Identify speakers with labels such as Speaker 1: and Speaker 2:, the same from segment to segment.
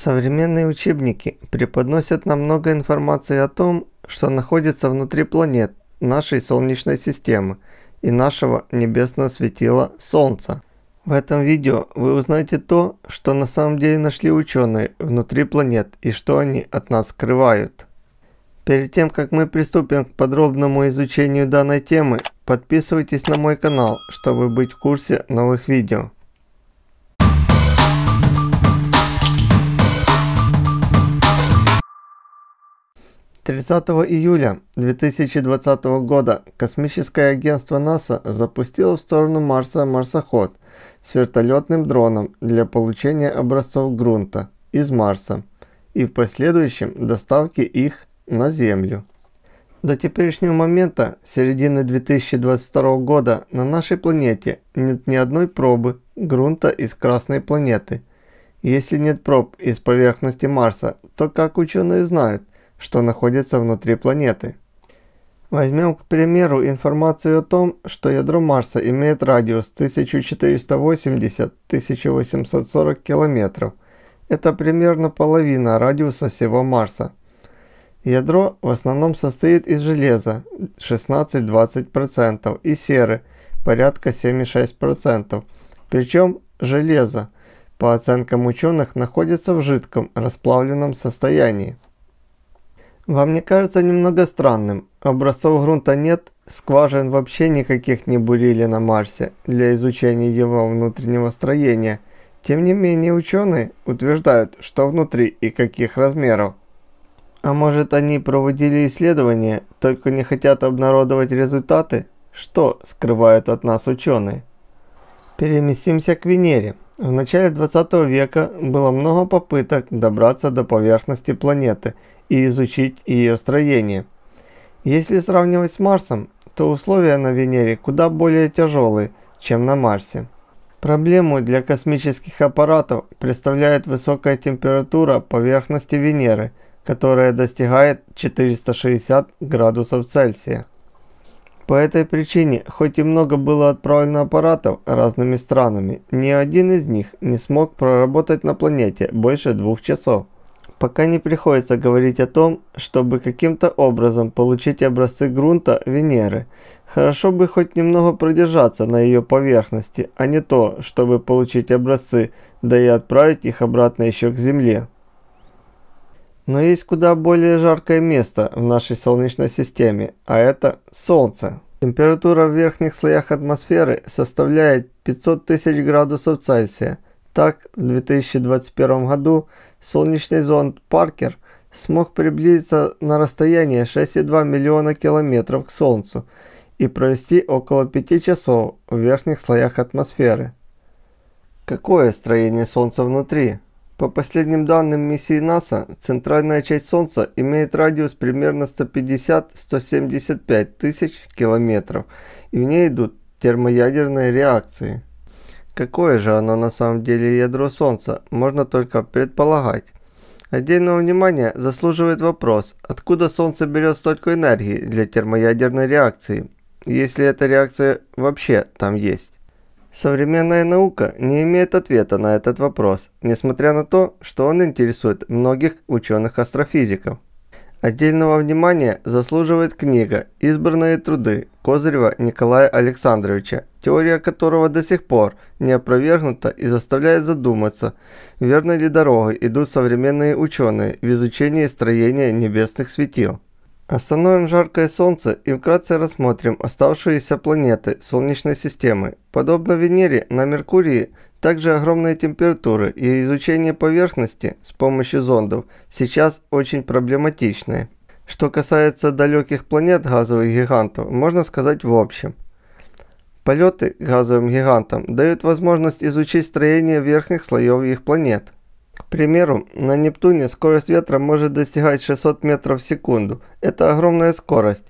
Speaker 1: Современные учебники преподносят нам много информации о том, что находится внутри планет нашей Солнечной системы и нашего небесного светила Солнца. В этом видео вы узнаете то, что на самом деле нашли ученые внутри планет и что они от нас скрывают. Перед тем, как мы приступим к подробному изучению данной темы, подписывайтесь на мой канал, чтобы быть в курсе новых видео. 30 июля 2020 года космическое агентство НАСА запустило в сторону Марса марсоход с вертолетным дроном для получения образцов грунта из Марса и в последующем доставки их на Землю. До теперешнего момента, середины 2022 года, на нашей планете нет ни одной пробы грунта из Красной планеты. Если нет проб из поверхности Марса, то, как ученые знают – что находится внутри планеты. Возьмем, к примеру, информацию о том, что ядро Марса имеет радиус 1480-1840 км. Это примерно половина радиуса всего Марса. Ядро в основном состоит из железа 16-20% и серы порядка 7,6%. Причем железо, по оценкам ученых, находится в жидком расплавленном состоянии. Вам не кажется немного странным? Образцов грунта нет, скважин вообще никаких не бурили на Марсе для изучения его внутреннего строения. Тем не менее ученые утверждают, что внутри и каких размеров. А может они проводили исследования, только не хотят обнародовать результаты? Что скрывают от нас ученые? Переместимся к Венере. В начале 20 века было много попыток добраться до поверхности планеты и изучить ее строение. Если сравнивать с Марсом, то условия на Венере куда более тяжелые, чем на Марсе. Проблему для космических аппаратов представляет высокая температура поверхности Венеры, которая достигает 460 градусов Цельсия. По этой причине, хоть и много было отправлено аппаратов разными странами, ни один из них не смог проработать на планете больше двух часов. Пока не приходится говорить о том, чтобы каким-то образом получить образцы грунта Венеры. Хорошо бы хоть немного продержаться на ее поверхности, а не то, чтобы получить образцы, да и отправить их обратно еще к Земле. Но есть куда более жаркое место в нашей Солнечной системе, а это Солнце. Температура в верхних слоях атмосферы составляет 500 тысяч градусов Цельсия. Так, в 2021 году солнечный зонд Паркер смог приблизиться на расстояние 6,2 миллиона километров к Солнцу и провести около 5 часов в верхних слоях атмосферы. Какое строение Солнца внутри? По последним данным миссии НАСА, центральная часть Солнца имеет радиус примерно 150-175 тысяч километров, и в ней идут термоядерные реакции. Какое же оно на самом деле ядро Солнца, можно только предполагать. Отдельного внимания заслуживает вопрос, откуда Солнце берет столько энергии для термоядерной реакции, если эта реакция вообще там есть. Современная наука не имеет ответа на этот вопрос, несмотря на то, что он интересует многих ученых-астрофизиков. Отдельного внимания заслуживает книга «Избранные труды» Козырева Николая Александровича, теория которого до сих пор не опровергнута и заставляет задуматься, верной ли дорогой идут современные ученые в изучении строения небесных светил. Остановим жаркое солнце и вкратце рассмотрим оставшиеся планеты Солнечной системы. Подобно Венере, на Меркурии также огромные температуры и изучение поверхности с помощью зондов сейчас очень проблематичное. Что касается далеких планет газовых гигантов, можно сказать в общем. Полеты газовым гигантам дают возможность изучить строение верхних слоев их планет – примеру, на Нептуне скорость ветра может достигать 600 метров в секунду. Это огромная скорость.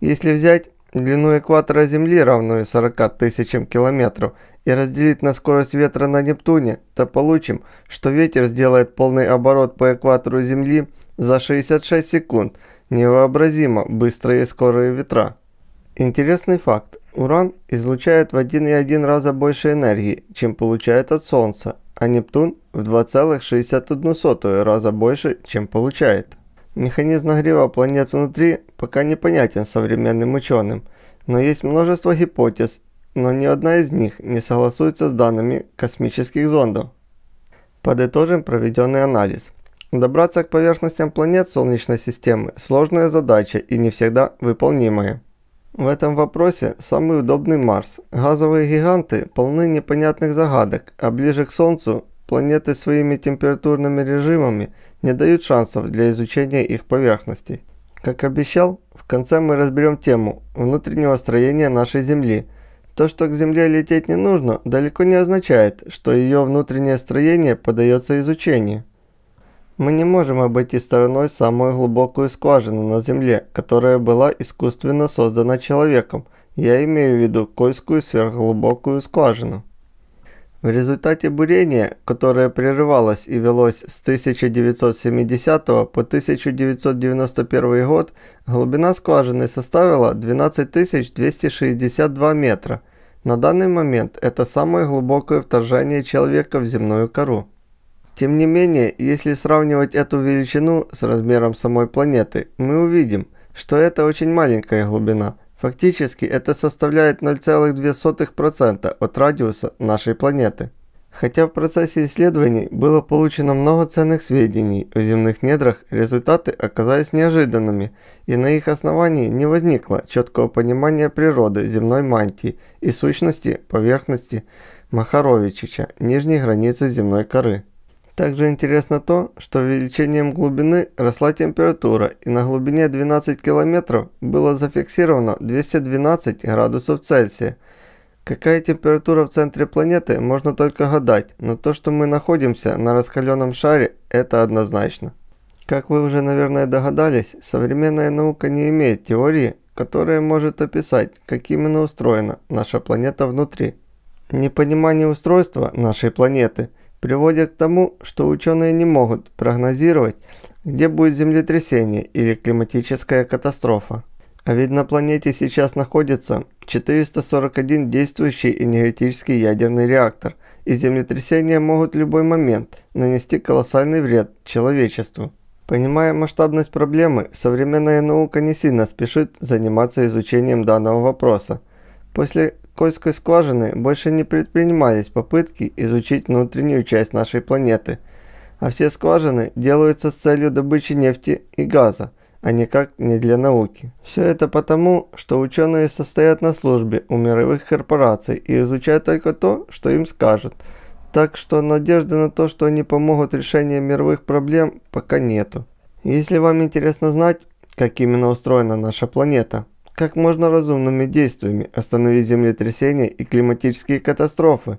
Speaker 1: Если взять длину экватора Земли, равную 40 тысячам километров, и разделить на скорость ветра на Нептуне, то получим, что ветер сделает полный оборот по экватору Земли за 66 секунд. Невообразимо быстрые и скорые ветра. Интересный факт. Уран излучает в 1,1 раза больше энергии, чем получает от Солнца, а Нептун в 2,61 раза больше, чем получает. Механизм нагрева планет внутри пока непонятен современным ученым, но есть множество гипотез, но ни одна из них не согласуется с данными космических зондов. Подытожим проведенный анализ. Добраться к поверхностям планет Солнечной системы – сложная задача и не всегда выполнимая. В этом вопросе самый удобный Марс. Газовые гиганты полны непонятных загадок, а ближе к Солнцу планеты своими температурными режимами не дают шансов для изучения их поверхностей. Как обещал, в конце мы разберем тему внутреннего строения нашей Земли. То, что к Земле лететь не нужно, далеко не означает, что ее внутреннее строение подается изучению. Мы не можем обойти стороной самую глубокую скважину на Земле, которая была искусственно создана человеком. Я имею в виду Койскую сверхглубокую скважину. В результате бурения, которое прерывалось и велось с 1970 по 1991 год, глубина скважины составила 12 262 метра. На данный момент это самое глубокое вторжение человека в земную кору. Тем не менее, если сравнивать эту величину с размером самой планеты, мы увидим, что это очень маленькая глубина. Фактически это составляет 0,2% от радиуса нашей планеты. Хотя в процессе исследований было получено много ценных сведений о земных недрах, результаты оказались неожиданными, и на их основании не возникло четкого понимания природы земной мантии и сущности поверхности Махаровичича, нижней границы земной коры. Также интересно то, что увеличением глубины росла температура и на глубине 12 километров было зафиксировано 212 градусов Цельсия. Какая температура в центре планеты, можно только гадать, но то, что мы находимся на раскаленном шаре, это однозначно. Как вы уже, наверное, догадались, современная наука не имеет теории, которая может описать, как именно устроена наша планета внутри. Непонимание устройства нашей планеты – приводит к тому, что ученые не могут прогнозировать, где будет землетрясение или климатическая катастрофа. А ведь на планете сейчас находится 441 действующий энергетический ядерный реактор, и землетрясения могут в любой момент нанести колоссальный вред человечеству. Понимая масштабность проблемы, современная наука не сильно спешит заниматься изучением данного вопроса. После Кольской скважины больше не предпринимались попытки изучить внутреннюю часть нашей планеты, а все скважины делаются с целью добычи нефти и газа, а никак не для науки. Все это потому, что ученые состоят на службе у мировых корпораций и изучают только то, что им скажут. Так что надежды на то, что они помогут решению мировых проблем, пока нету. Если вам интересно знать, как именно устроена наша планета – как можно разумными действиями остановить землетрясения и климатические катастрофы?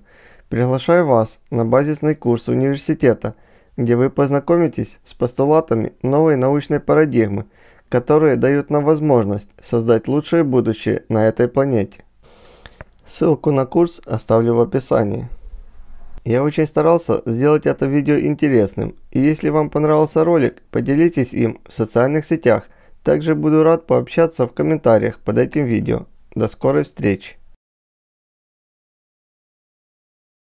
Speaker 1: Приглашаю вас на базисный курс университета, где вы познакомитесь с постулатами новой научной парадигмы, которые дают нам возможность создать лучшее будущее на этой планете. Ссылку на курс оставлю в описании. Я очень старался сделать это видео интересным, и если вам понравился ролик, поделитесь им в социальных сетях – также буду рад пообщаться в комментариях под этим видео. До скорой встречи!